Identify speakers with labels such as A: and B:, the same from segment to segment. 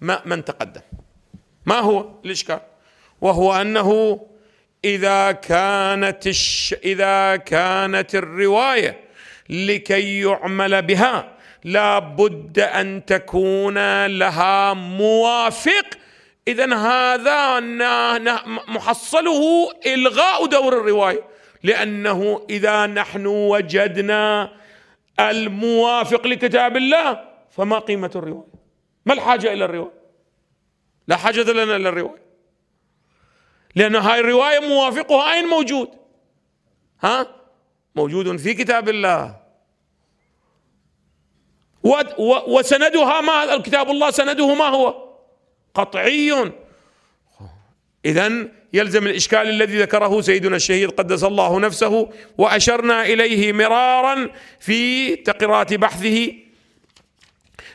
A: ما من تقدم ما هو الإشكال وهو أنه إذا كانت الش... إذا كانت الرواية لكي يعمل بها لا بد أن تكون لها موافق إذا هذا محصله إلغاء دور الرواية لأنه إذا نحن وجدنا الموافق لكتاب الله فما قيمة الرواية ما الحاجة إلى الرواية لا حاجة لنا إلى الرواية لأن هاي الرواية موافقها أين موجود ها موجود في كتاب الله وسندها ما الكتاب الله سنده ما هو قطعي إذا يلزم الإشكال الذي ذكره سيدنا الشهيد قدس الله نفسه وأشرنا إليه مرارا في تقرات بحثه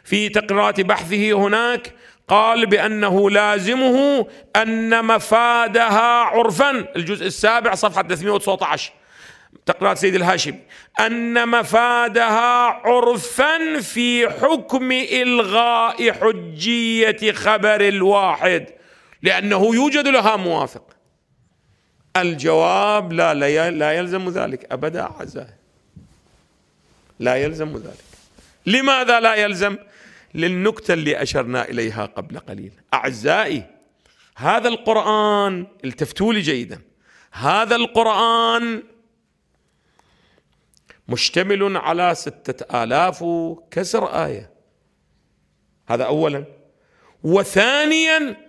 A: في تقريرات بحثه هناك قال بأنه لازمه أن مفادها عرفا الجزء السابع صفحة 319 تقريرات سيد الهاشمي أن مفادها عرفا في حكم إلغاء حجية خبر الواحد لأنه يوجد لها موافق الجواب لا لا يلزم ذلك أبدا عزاه لا يلزم ذلك لماذا لا يلزم للنكتة اللي أشرنا إليها قبل قليل أعزائي هذا القرآن التفتوا لي جيدا هذا القرآن مشتمل على ستة آلاف كسر آية هذا أولا وثانيا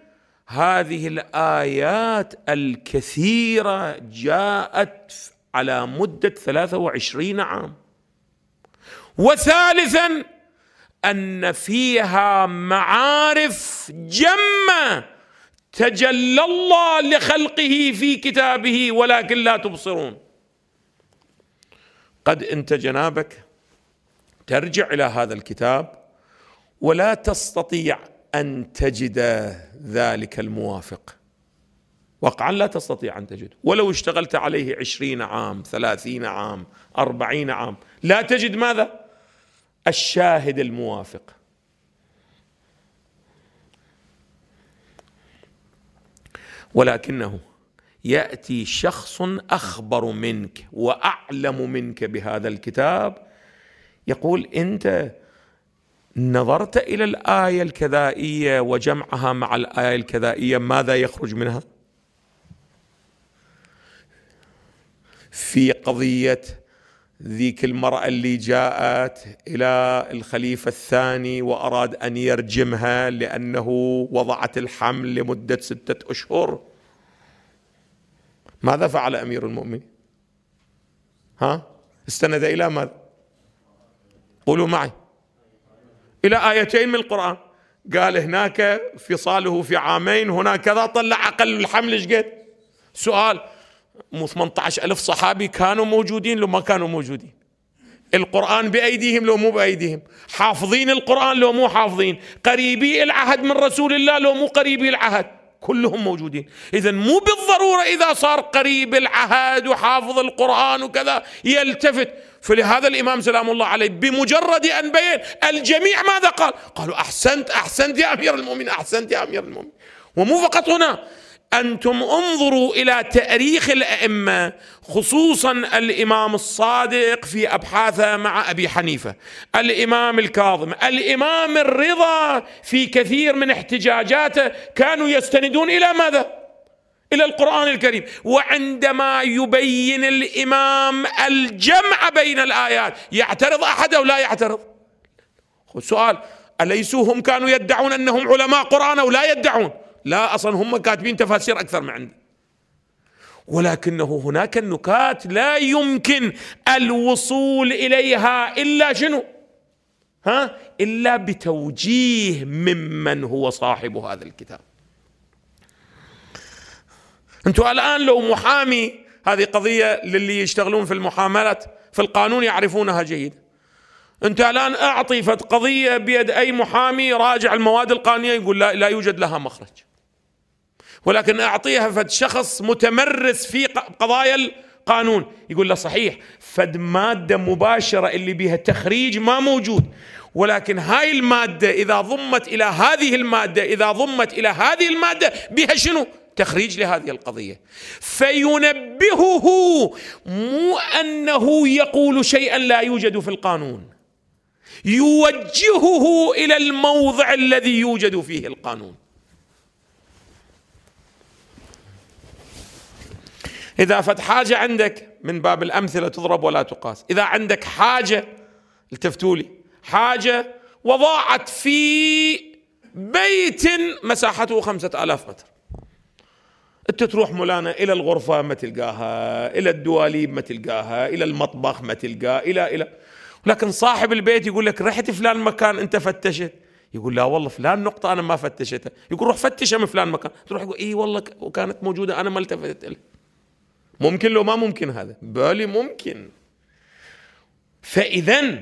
A: هذه الآيات الكثيرة جاءت على مدة 23 عام وثالثا ان فيها معارف جمه تجلى الله لخلقه في كتابه ولكن لا تبصرون قد انت جنابك ترجع الى هذا الكتاب ولا تستطيع ان تجد ذلك الموافق وقعا لا تستطيع ان تجد ولو اشتغلت عليه عشرين عام ثلاثين عام اربعين عام لا تجد ماذا الشاهد الموافق ولكنه ياتي شخص اخبر منك واعلم منك بهذا الكتاب يقول انت نظرت الى الايه الكذائيه وجمعها مع الايه الكذائيه ماذا يخرج منها في قضيه ذيك المرأة اللي جاءت إلى الخليفة الثاني وأراد أن يرجمها لأنه وضعت الحمل لمدة ستة أشهر ماذا فعل أمير المؤمنين ها استند إلى ماذا قولوا معي إلى آيتين من القرآن قال هناك فصاله في عامين هنا كذا طلع أقل الحمل شقد سؤال مو 18 ألف صحابي كانوا موجودين لو ما كانوا موجودين القرآن بأيديهم لو مو بأيديهم حافظين القرآن لو مو حافظين قريبي العهد من رسول الله لو مو قريبي العهد كلهم موجودين إذا مو بالضرورة إذا صار قريب العهد وحافظ القرآن وكذا يلتفت فلهذا الإمام سلام الله عليه بمجرد أن بين الجميع ماذا قال قالوا أحسنت أحسنت يا أمير المؤمنين أحسنت يا أمير المؤمنين ومو فقط هنا انتم انظروا الى تاريخ الائمه خصوصا الامام الصادق في ابحاثه مع ابي حنيفه، الامام الكاظم، الامام الرضا في كثير من احتجاجاته كانوا يستندون الى ماذا؟ الى القران الكريم، وعندما يبين الامام الجمع بين الايات يعترض احد او لا يعترض؟ سؤال اليسوا هم كانوا يدعون انهم علماء قران او لا يدعون؟ لا اصلا هم كاتبين تفاسير اكثر من عندي ولكنه هناك النكات لا يمكن الوصول اليها الا شنو؟ ها؟ الا بتوجيه ممن هو صاحب هذا الكتاب. انتم الان لو محامي هذه قضيه للي يشتغلون في المحاملات في القانون يعرفونها جيدا. انت الان اعطي قضيه بيد اي محامي راجع المواد القانونيه يقول لا, لا يوجد لها مخرج. ولكن أعطيها فد شخص متمرس في قضايا القانون يقول له صحيح فد مادة مباشرة اللي بها تخريج ما موجود ولكن هاي المادة إذا ضمت إلى هذه المادة إذا ضمت إلى هذه المادة بها شنو تخريج لهذه القضية فينبهه مو أنه يقول شيئا لا يوجد في القانون يوجهه إلى الموضع الذي يوجد فيه القانون إذا فت حاجة عندك من باب الأمثلة تضرب ولا تقاس إذا عندك حاجة التفتوا لي حاجة وضاعت في بيت مساحته خمسة آلاف متر انت تروح مولانا الى الغرفه ما تلقاها الى الدواليب ما تلقاها الى المطبخ ما تلقاها الى الى لكن صاحب البيت يقول لك رحت فلان مكان انت فتشت يقول لا والله فلان نقطه انا ما فتشتها يقول روح فتشها من فلان مكان تروح يقول اي والله وكانت موجوده انا ما التفتت لها ممكن لو ما ممكن هذا بالي ممكن فإذا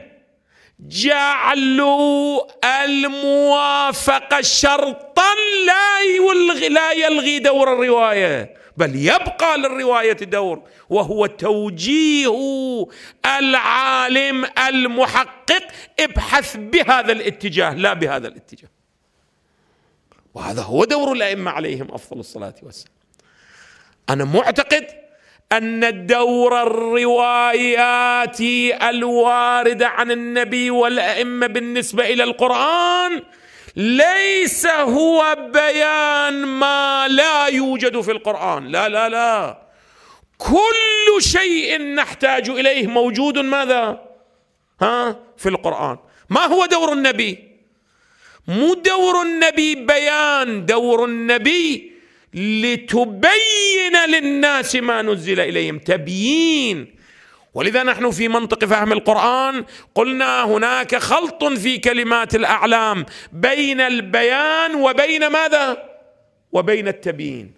A: جعلوا الموافقة شرطا لا يلغي, لا يلغي دور الرواية بل يبقى للرواية دور وهو توجيه العالم المحقق ابحث بهذا الاتجاه لا بهذا الاتجاه وهذا هو دور الأئمة عليهم أفضل الصلاة والسلام أنا معتقد ان الدور الرواياتي الوارده عن النبي والائمه بالنسبه الى القران ليس هو بيان ما لا يوجد في القران لا لا لا كل شيء نحتاج اليه موجود ماذا ها في القران ما هو دور النبي مو دور النبي بيان دور النبي لتبين للناس ما نزل اليهم تبيين ولذا نحن في منطق فهم القران قلنا هناك خلط في كلمات الاعلام بين البيان وبين ماذا وبين التبيين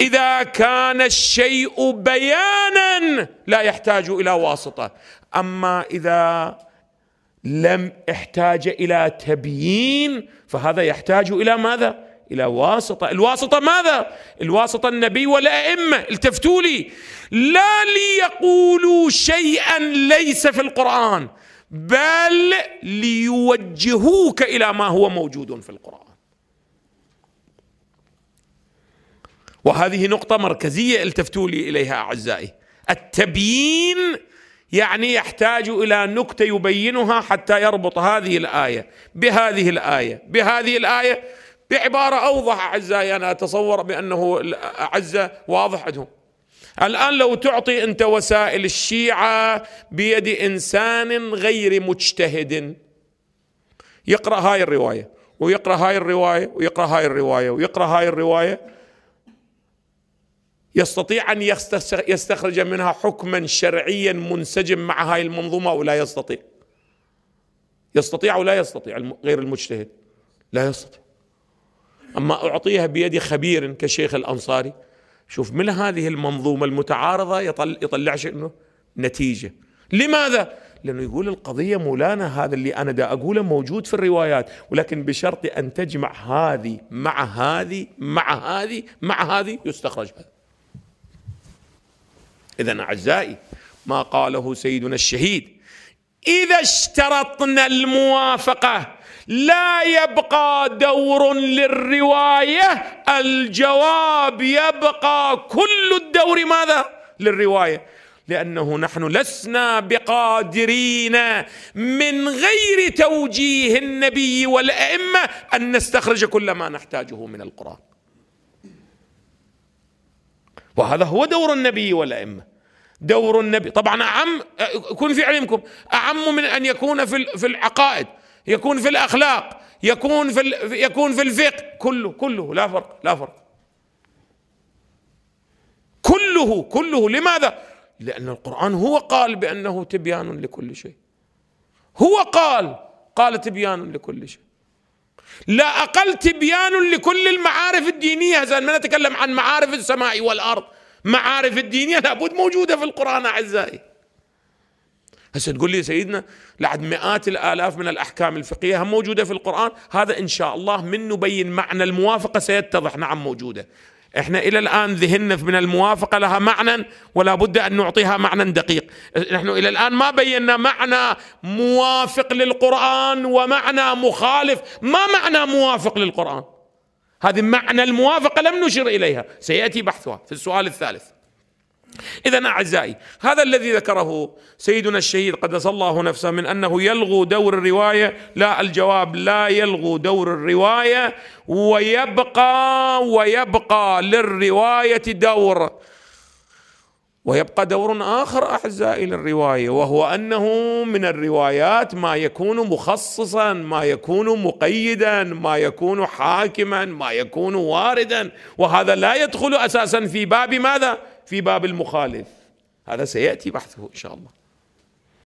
A: اذا كان الشيء بيانا لا يحتاج الى واسطه اما اذا لم احتاج الى تبيين فهذا يحتاج الى ماذا؟ الى واسطه، الواسطه ماذا؟ الواسطه النبي والائمه، التفتوا لي لا ليقولوا شيئا ليس في القران بل ليوجهوك الى ما هو موجود في القران. وهذه نقطه مركزيه التفتوا لي اليها اعزائي، التبيين يعني يحتاج الى نكته يبينها حتى يربط هذه الايه بهذه الايه بهذه الايه بعباره اوضح اعزائي انا اتصور بانه اعزه واضح عندهم الان لو تعطي انت وسائل الشيعه بيد انسان غير مجتهد يقرا هاي الروايه ويقرا هاي الروايه ويقرا هاي الروايه ويقرا هاي الروايه يستطيع أن يستخرج منها حكما شرعيا منسجم مع هاي المنظومة أو لا يستطيع يستطيع أو لا يستطيع غير المجتهد لا يستطيع أما أعطيها بيد خبير كشيخ الأنصاري شوف من هذه المنظومة المتعارضة يطلع, يطلع شيء نتيجة لماذا؟ لأنه يقول القضية مولانا هذا اللي أنا دا أقوله موجود في الروايات ولكن بشرط أن تجمع هذه مع هذه مع هذه مع هذه يستخرج هذا إذا أعزائي ما قاله سيدنا الشهيد إذا اشترطنا الموافقة لا يبقى دور للرواية الجواب يبقى كل الدور ماذا؟ للرواية لأنه نحن لسنا بقادرين من غير توجيه النبي والأئمة أن نستخرج كل ما نحتاجه من القرآن وهذا هو دور النبي والأئمة دور النبي طبعا أعم يكون في علمكم أعم من أن يكون في في العقائد يكون في الأخلاق يكون في يكون في الفقه كله كله لا فرق لا فرق كله كله لماذا؟ لأن القرآن هو قال بأنه تبيان لكل شيء هو قال قال تبيان لكل شيء لا أقل تبيان لكل المعارف الدينية اذا ما نتكلم عن معارف السماء والأرض معارف الدينية لابد موجودة في القرآن أعزائي هسه تقول لي سيدنا لعد مئات الآلاف من الأحكام الفقهية هم موجودة في القرآن هذا إن شاء الله من نبين معنى الموافقة سيتضح نعم موجودة احنا الى الان ذهننا من الموافقه لها معنى ولا بد ان نعطيها معنى دقيق نحن الى الان ما بينا معنى موافق للقران ومعنى مخالف ما معنى موافق للقران هذه معنى الموافقه لم نشر اليها سياتي بحثها في السؤال الثالث إذا أعزائي هذا الذي ذكره سيدنا الشهيد قدس الله نفسه من أنه يلغو دور الرواية لا الجواب لا يلغو دور الرواية ويبقى ويبقى للرواية دور ويبقى دور آخر أعزائي للرواية وهو أنه من الروايات ما يكون مخصصا ما يكون مقيدا ما يكون حاكما ما يكون واردا وهذا لا يدخل أساسا في باب ماذا؟ في باب المخالف هذا سيأتي بحثه إن شاء الله